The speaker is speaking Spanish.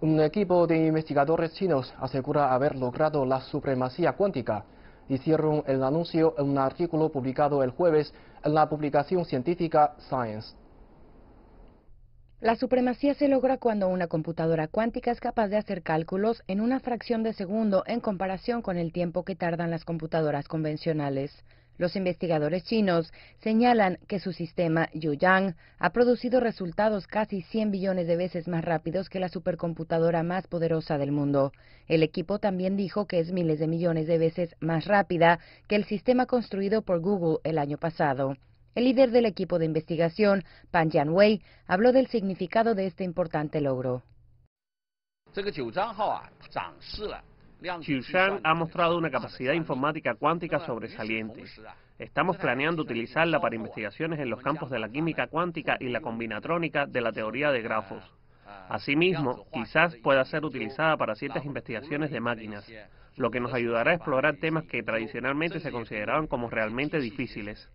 Un equipo de investigadores chinos asegura haber logrado la supremacía cuántica. Hicieron el anuncio en un artículo publicado el jueves en la publicación científica Science. La supremacía se logra cuando una computadora cuántica es capaz de hacer cálculos en una fracción de segundo en comparación con el tiempo que tardan las computadoras convencionales. Los investigadores chinos señalan que su sistema Yuyang ha producido resultados casi 100 billones de veces más rápidos que la supercomputadora más poderosa del mundo. El equipo también dijo que es miles de millones de veces más rápida que el sistema construido por Google el año pasado. El líder del equipo de investigación, Pan Jianwei, habló del significado de este importante logro. Este Shan ha mostrado una capacidad informática cuántica sobresaliente. Estamos planeando utilizarla para investigaciones en los campos de la química cuántica y la combinatrónica de la teoría de grafos. Ah, Asimismo, quizás pueda ser utilizada para ciertas investigaciones de máquinas, lo que nos ayudará a explorar temas que tradicionalmente se consideraban como realmente difíciles.